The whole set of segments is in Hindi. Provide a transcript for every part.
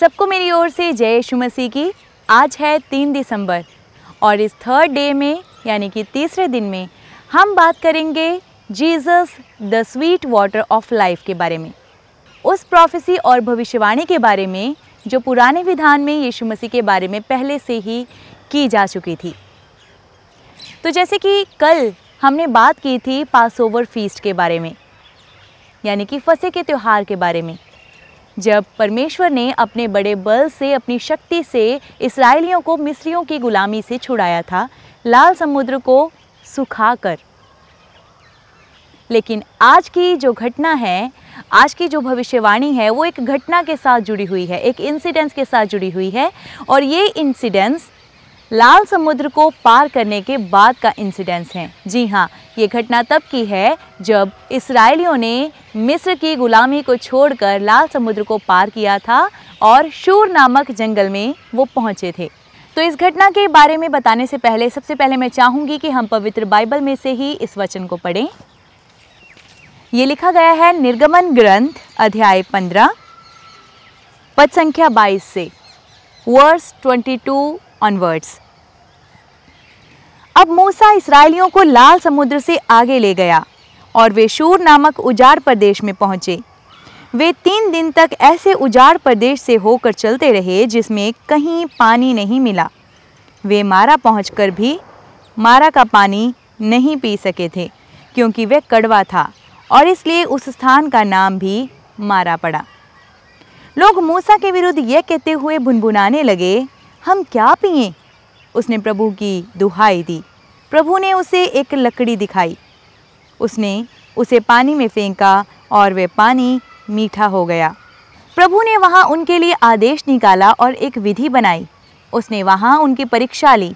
सबको मेरी ओर से जय यशु मसीह की आज है तीन दिसंबर और इस थर्ड डे में यानी कि तीसरे दिन में हम बात करेंगे Jesus the sweet water of life के बारे में उस प्रोफेसी और भविष्यवाणी के बारे में जो पुराने विधान में यीशु मसीह के बारे में पहले से ही की जा चुकी थी तो जैसे कि कल हमने बात की थी पास ओवर फीस्ट के बारे में यानी कि फंसे के त्यौहार के बारे में जब परमेश्वर ने अपने बड़े बल से अपनी शक्ति से इसराइलियों को मिस्रियों की गुलामी से छुड़ाया था लाल समुद्र को सुखा कर लेकिन आज की जो घटना है आज की जो भविष्यवाणी है वो एक घटना के साथ जुड़ी हुई है एक इंसिडेंस के साथ जुड़ी हुई है और ये इंसिडेंस लाल समुद्र को पार करने के बाद का इंसिडेंस है जी हाँ ये घटना तब की है जब इसराइलियों ने मिस्र की गुलामी को छोड़कर लाल समुद्र को पार किया था और शूर नामक जंगल में वो पहुँचे थे तो इस घटना के बारे में बताने से पहले सबसे पहले मैं चाहूँगी कि हम पवित्र बाइबल में से ही इस वचन को पढ़ें ये लिखा गया है निर्गमन ग्रंथ अध्याय पंद्रह पद संख्या बाईस से वर्स ट्वेंटी टू ऑनवर्ड्स अब मूसा इसराइलियों को लाल समुद्र से आगे ले गया और वे शूर नामक उजाड़ प्रदेश में पहुंचे वे तीन दिन तक ऐसे उजाड़ प्रदेश से होकर चलते रहे जिसमें कहीं पानी नहीं मिला वे मारा पहुंचकर भी मारा का पानी नहीं पी सके थे क्योंकि वह कड़वा था और इसलिए उस स्थान का नाम भी मारा पड़ा लोग मूसा के विरुद्ध यह कहते हुए भुनभुनाने लगे हम क्या पिए उसने प्रभु की दुहाई दी प्रभु ने उसे एक लकड़ी दिखाई उसने उसे पानी में फेंका और वे पानी मीठा हो गया प्रभु ने वहाँ उनके लिए आदेश निकाला और एक विधि बनाई उसने वहाँ उनकी परीक्षा ली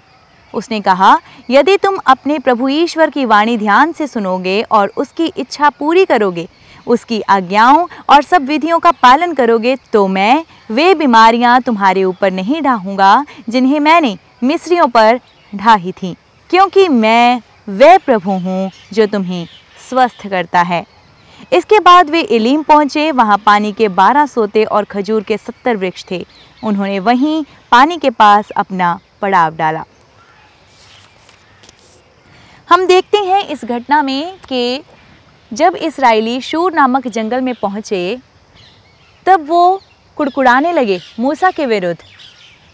उसने कहा यदि तुम अपने प्रभु ईश्वर की वाणी ध्यान से सुनोगे और उसकी इच्छा पूरी करोगे उसकी आज्ञाओं और सब विधियों का पालन करोगे तो मैं वे बीमारियां तुम्हारे ऊपर नहीं ढाहूँगा जिन्हें मैंने मिस्रियों पर ढाही थी क्योंकि मैं वह प्रभु हूँ जो तुम्हें स्वस्थ करता है इसके बाद वे इलीम पहुँचे वहाँ पानी के बारह सोते और खजूर के सत्तर वृक्ष थे उन्होंने वहीं पानी के पास अपना पड़ाव डाला हम देखते हैं इस घटना में कि जब इसराइली शूर नामक जंगल में पहुँचे तब वो कुड़कुड़ाने लगे मूसा के विरुद्ध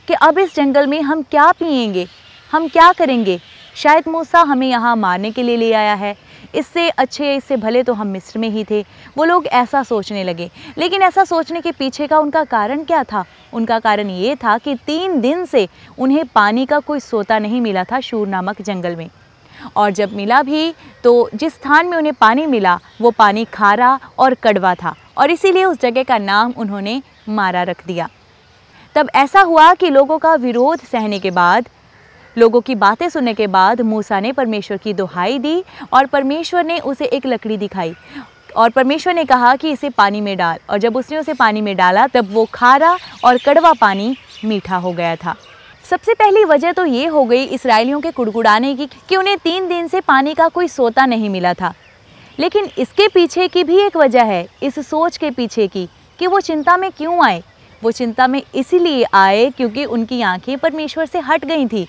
कि अब इस जंगल में हम क्या पिएंगे हम क्या करेंगे शायद मूसा हमें यहाँ मारने के लिए ले आया है इससे अच्छे इससे भले तो हम मिस्र में ही थे वो लोग ऐसा सोचने लगे लेकिन ऐसा सोचने के पीछे का उनका कारण क्या था उनका कारण ये था कि तीन दिन से उन्हें पानी का कोई सोता नहीं मिला था शूर नामक जंगल में और जब मिला भी तो जिस स्थान में उन्हें पानी मिला वो पानी खारा और कड़वा था और इसीलिए उस जगह का नाम उन्होंने मारा रख दिया तब ऐसा हुआ कि लोगों का विरोध सहने के बाद लोगों की बातें सुनने के बाद मूसा ने परमेश्वर की दुहाई दी और परमेश्वर ने उसे एक लकड़ी दिखाई और परमेश्वर ने कहा कि इसे पानी में डाल और जब उसने उसे पानी में डाला तब वो खारा और कड़वा पानी मीठा हो गया था सबसे पहली वजह तो ये हो गई इसराइलियों के कुड़कुड़ाने की कि उन्हें तीन दिन से पानी का कोई सोता नहीं मिला था लेकिन इसके पीछे की भी एक वजह है इस सोच के पीछे की कि वो चिंता में क्यों आए वो चिंता में इसीलिए आए क्योंकि उनकी आंखें परमेश्वर से हट गई थी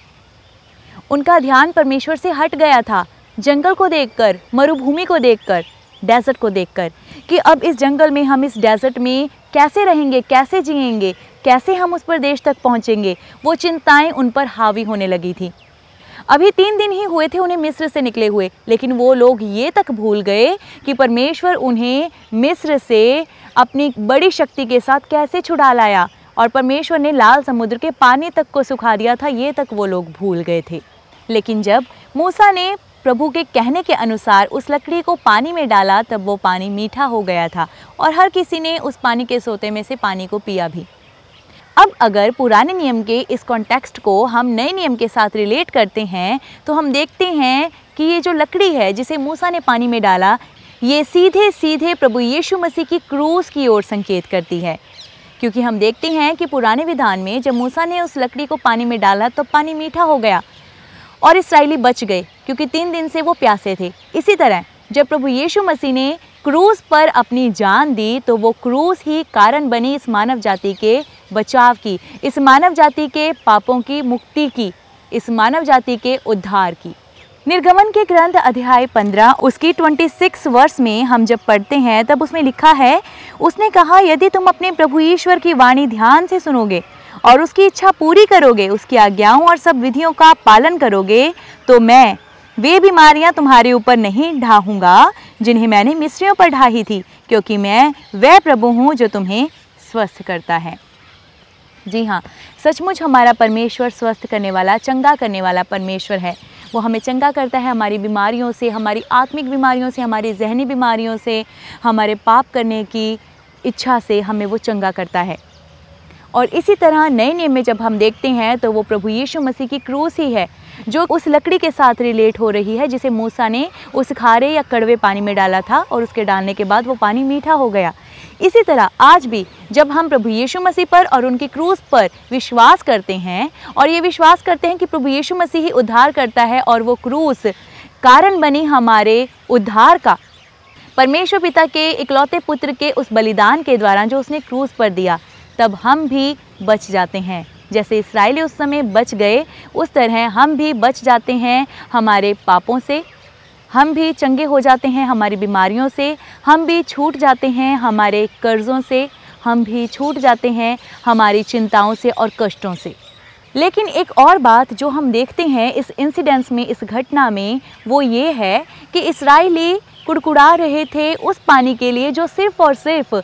उनका ध्यान परमेश्वर से हट गया था जंगल को देखकर मरुभूमि को देखकर डेजर्ट को देखकर कि अब इस जंगल में हम इस डेजर्ट में कैसे रहेंगे कैसे जिएंगे कैसे हम उस प्रदेश तक पहुंचेंगे वो चिंताएं उन पर हावी होने लगी थी अभी तीन दिन ही हुए थे उन्हें मिस्र से निकले हुए लेकिन वो लोग ये तक भूल गए कि परमेश्वर उन्हें मिस्र से अपनी बड़ी शक्ति के साथ कैसे छुड़ा लाया और परमेश्वर ने लाल समुद्र के पानी तक को सुखा दिया था ये तक वो लोग भूल गए थे लेकिन जब मूसा ने प्रभु के कहने के अनुसार उस लकड़ी को पानी में डाला तब वो पानी मीठा हो गया था और हर किसी ने उस पानी के सोते में से पानी को पिया भी अब अगर पुराने नियम के इस कॉन्टेक्स्ट को हम नए नियम के साथ रिलेट करते हैं तो हम देखते हैं कि ये जो लकड़ी है जिसे मूसा ने पानी में डाला ये सीधे सीधे प्रभु यीशु मसीह की क्रूस की ओर संकेत करती है क्योंकि हम देखते हैं कि पुराने विधान में जब मूसा ने उस लकड़ी को पानी में डाला तो पानी मीठा हो गया और इसराइली बच गए क्योंकि तीन दिन से वो प्यासे थे इसी तरह जब प्रभु यीशु मसीह ने क्रूस पर अपनी जान दी तो वो क्रूस ही कारण बनी इस मानव जाति के बचाव की इस मानव जाति के पापों की मुक्ति की इस मानव जाति के उद्धार की निर्गमन के ग्रंथ अध्याय 15 उसकी 26 वर्ष में हम जब पढ़ते हैं तब उसमें लिखा है उसने कहा यदि तुम अपने प्रभु ईश्वर की वाणी ध्यान से सुनोगे और उसकी इच्छा पूरी करोगे उसकी आज्ञाओं और सब विधियों का पालन करोगे तो मैं वे बीमारियां तुम्हारे ऊपर नहीं ढाहूँगा जिन्हें मैंने मिस्रियों पर ढाही थी क्योंकि मैं वह प्रभु हूँ जो तुम्हें स्वस्थ करता है जी हाँ सचमुच हमारा परमेश्वर स्वस्थ करने वाला चंगा करने वाला परमेश्वर है वो हमें चंगा करता है हमारी बीमारियों से हमारी आत्मिक बीमारियों से हमारी जहनी बीमारियों से हमारे पाप करने की इच्छा से हमें वो चंगा करता है और इसी तरह नए नियम में जब हम देखते हैं तो वो प्रभु यीशु मसीह की क्रूस ही है जो उस लकड़ी के साथ रिलेट हो रही है जिसे मूसा ने उस खारे या कड़वे पानी में डाला था और उसके डालने के बाद वो पानी मीठा हो गया इसी तरह आज भी जब हम प्रभु यीशु मसीह पर और उनके क्रूज पर विश्वास करते हैं और ये विश्वास करते हैं कि प्रभु यीशु मसीह ही उद्धार करता है और वो क्रूस कारण बनी हमारे उद्धार का परमेश्वर पिता के इकलौते पुत्र के उस बलिदान के द्वारा जो उसने क्रूज पर दिया तब हम भी बच जाते हैं जैसे इसराइली उस समय बच गए उस तरह हम भी बच जाते हैं हमारे पापों से हम भी चंगे हो जाते हैं हमारी बीमारियों से हम भी छूट जाते हैं हमारे कर्ज़ों से हम भी छूट जाते हैं हमारी चिंताओं से और कष्टों से लेकिन एक और बात जो हम देखते हैं इस इंसिडेंस में इस घटना में वो ये है कि इसराइली कुड़कुड़ा रहे थे उस पानी के लिए जो सिर्फ़ और सिर्फ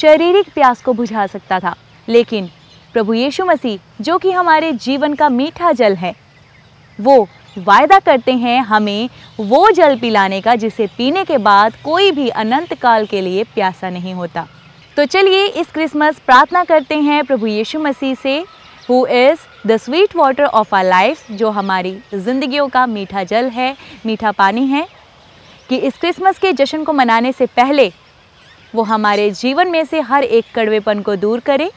शारीरिक प्यास को बुझा सकता था लेकिन प्रभु यीशु मसीह जो कि हमारे जीवन का मीठा जल है वो वायदा करते हैं हमें वो जल पिलाने का जिसे पीने के बाद कोई भी अनंत काल के लिए प्यासा नहीं होता तो चलिए इस क्रिसमस प्रार्थना करते हैं प्रभु यीशु मसीह से who is the sweet water of our life जो हमारी ज़िंदगियों का मीठा जल है मीठा पानी है कि इस क्रिसमस के जश्न को मनाने से पहले वो हमारे जीवन में से हर एक कड़वेपन को दूर करे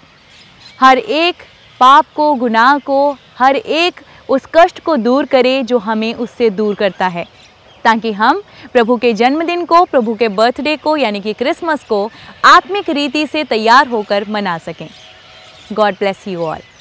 हर एक पाप को गुनाह को हर एक उस कष्ट को दूर करे जो हमें उससे दूर करता है ताकि हम प्रभु के जन्मदिन को प्रभु के बर्थडे को यानी कि क्रिसमस को आत्मिक रीति से तैयार होकर मना सकें गॉड ब्लेस यू ऑल